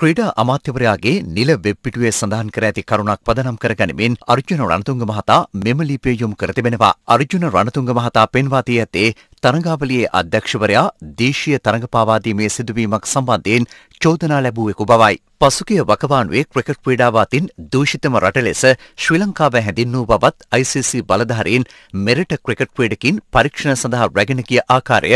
ක්‍රීඩා අමාත්‍යවරයාගේ නිල වෙබ් පිටුවේ සඳහන් කර ඇති කරුණක් පදනම් කරගනිමින් අර්ජුන රණතුංග මහතා මෙම ලිපිය යොමු කර තිබෙනවා. අර්ජුන රණතුංග මහතා පෙන්වා දී ඇත්තේ තරඟාවලියේ අධ්‍යක්ෂවරයා දේශීය තරඟ පාවා දීමේ සිදුවීමක් සම්බන්ධයෙන් චෝදනා ලැබුවෙකු බවයි. පසුගිය වකවානුවේ ක්‍රිකට් ක්‍රීඩාව අතින් දූෂිතම රට ලෙස ශ්‍රී ලංකාව හැඳින්වූ බවත් ICC බලධාරීන් මෙරට ක්‍රිකට් ක්‍රීඩකින් පරීක්ෂණ සඳහා රැගෙන ගිය ආකාරය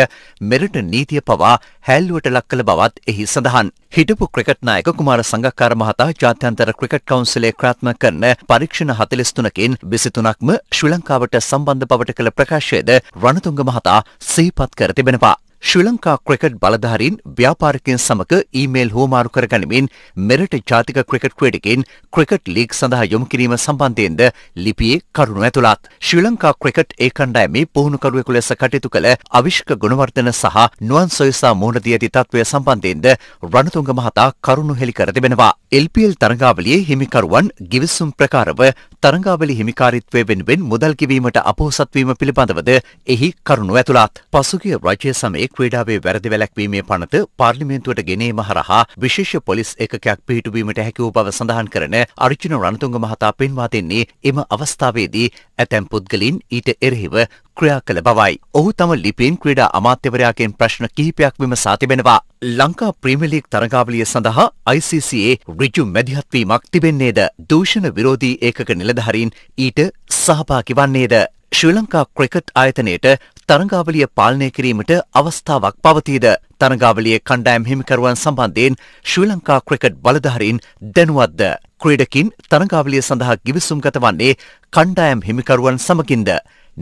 මෙරට නීතිය පවා හැල්ලුවට ලක් කළ බවත් එහි සඳහන්. හිටපු ක්‍රිකට් නායක කුමාර සංගක්කාර මහතා ජාත්‍යන්තර ක්‍රිකට් කවුන්සිලේ ක්‍රාත්මක කරන පරීක්ෂණ 43කින් 23ක්ම ශ්‍රී ලංකාවට සම්බන්ධ බවට කළ ප්‍රකාශයද රණතුංග මහතා සිහිපත් කර තිබෙනවා. ශ්‍රී ලංකා ක්‍රිකට් බලධාරීන් ව්‍යාපාරිකයන් සමග ඊමේල් හුවමාරු කරගනිමින් මෙරට ජාතික ක්‍රිකට් ක්‍රීඩකෙන් ක්‍රිකට් ලීග් සඳහා යොමු කිරීම සම්බන්ධයෙන්ද ලිපියේ කරුණු ඇතුළත්. ශ්‍රී ලංකා ක්‍රිකට් ඒ කණ්ඩායමේ පුහුණුකරුවෙකු ලෙස කටයුතු කළ අවිශ්ක ගුණවර්ධන සහ නුවන් සොයසා මුහුණ දී ඇති තත්ත්වය සම්බන්ධයෙන්ද රණතුංග මහතා කරුණු හෙළි කර තිබෙනවා. එල්පල් තරගාවලියේ හිමිකරුවන් ගිවිසුම් ප්‍රකාරව තරගාවලි හිමිකාරිත්වය වෙනුවෙන් මුදල් කිවීමට අපෝසත්වීම පිළිබඳවද එහි කරුණු ඇතුළත්. පසුගිය රජය සමයේ ක්‍රීඩාවේ වැරදි වැලැක්වීමේ පනත පාර්ලිමේන්තුවට ගෙනීම හරහා විශේෂ පොලිස් එකකයක් පිහිටුවීමට හැකිවූ බව සඳහන් කරන අර්ජුන රණතුංග මහතා පෙන්වා දෙන්නේ එම අවස්ථාවේදී ඇතැම් පුද්ගලින් ඊට එරෙහිව ක්‍රියා කළ බවයි. ඔහු තම ලිපියෙන් ක්‍රීඩා අමාත්‍යවරයාගෙන් ප්‍රශ්න කිහිපයක් විමසා තිබෙනවා. ලංකා ප්‍රීමිලික් තරගාවලිය සඳහා ICCයේ ඍජු මැදිහත්වීමක් තිබෙන්නේද. දූෂණ විරෝධී ඒකක නිලධහරින් ඊට සහභාකි වන්නේද. ශ්‍රී ලංකා ක්‍රිකට් ආයතනයට තරගාවලිය පාලනය කිරීමට අවස්ථාවක් පවතීද. තරගාවලිය කණ්ඩායම් හිමිකරුවන් සම්බන්ධයෙන් ශ්‍රී ලංකා ක්‍රිකට් බලධාරීන් දැනුවත්ද. ක්‍රීඩකින් තරගාවලිය සඳහා ගිවිසුම්ගත වන්නේ කණ්ඩායම් හිමිකරුවන් සමගින්ද.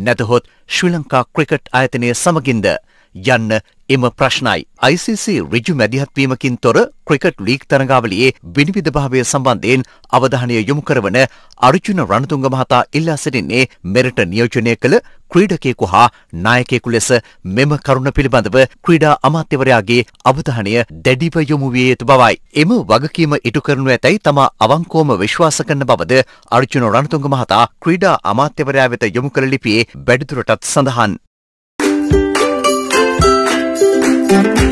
නැතහොත් ශ්‍රී ලංකා ක්‍රිකට් අයතනය සමගින්ද. යන්න එම ප්‍රශ්නයි. ICC ඍජු මැදිහත්වීමකින් තොර ක්‍රිකට් ලීග් තරඟාවලියේ විනිවිදභාවය සම්බන්ධයෙන් අවධානය යොමු කරවන අර්ජුන රණතුංග මහතා ඉල්ලා සිටින්නේ මෙරට නියෝජනය කළ ක්‍රීඩකයෙකු හා නායකයෙකු ලෙස මෙම කරුණ පිළිබඳව ක්‍රීඩා අමාත්‍යවරයාගේ අවධානය දැඩිව යොමු විය යුතු බවයි. එම වගකීම ඉටු කරනු ඇතැයි තමා අවංකෝම විශ්වාස කරන බවද අර්ජුන රණතුංග මහතා ක්‍රීඩා අමාත්‍යවරයා වෙත යොමු කළ ලිපියේ වැඩිදුරටත් සඳහන්. Thank you.